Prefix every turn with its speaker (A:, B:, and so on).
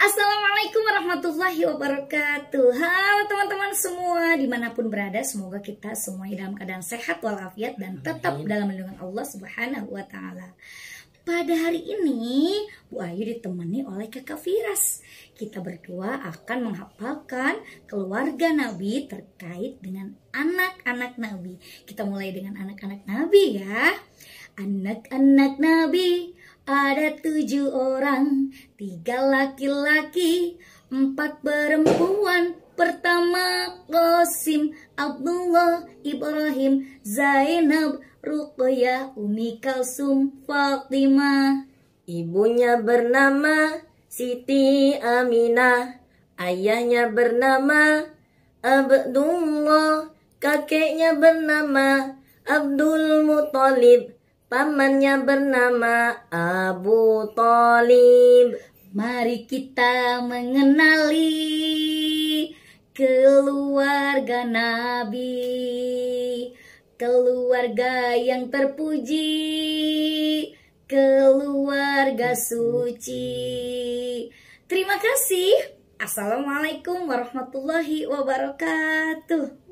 A: Assalamualaikum warahmatullahi wabarakatuh Halo teman-teman semua Dimanapun berada semoga kita semua dalam keadaan sehat walafiat Dan tetap dalam lindungan Allah subhanahu wa ta'ala Pada hari ini Bu Ayu ditemani oleh kakak Firas Kita berdua akan menghafalkan keluarga Nabi terkait dengan anak-anak Nabi Kita mulai dengan anak-anak Nabi ya Anak-anak Nabi ada tujuh orang, tiga laki-laki, empat perempuan. Pertama Qasim, Abdullah, Ibrahim, Zainab, Ruqyah,
B: Umi Kalsum, Fatima. Ibunya bernama Siti Aminah, ayahnya bernama Abdullah, kakeknya bernama Abdul Muthalib Pamannya bernama Abu Talib Mari kita mengenali keluarga
A: Nabi Keluarga yang terpuji Keluarga suci Terima kasih Assalamualaikum warahmatullahi wabarakatuh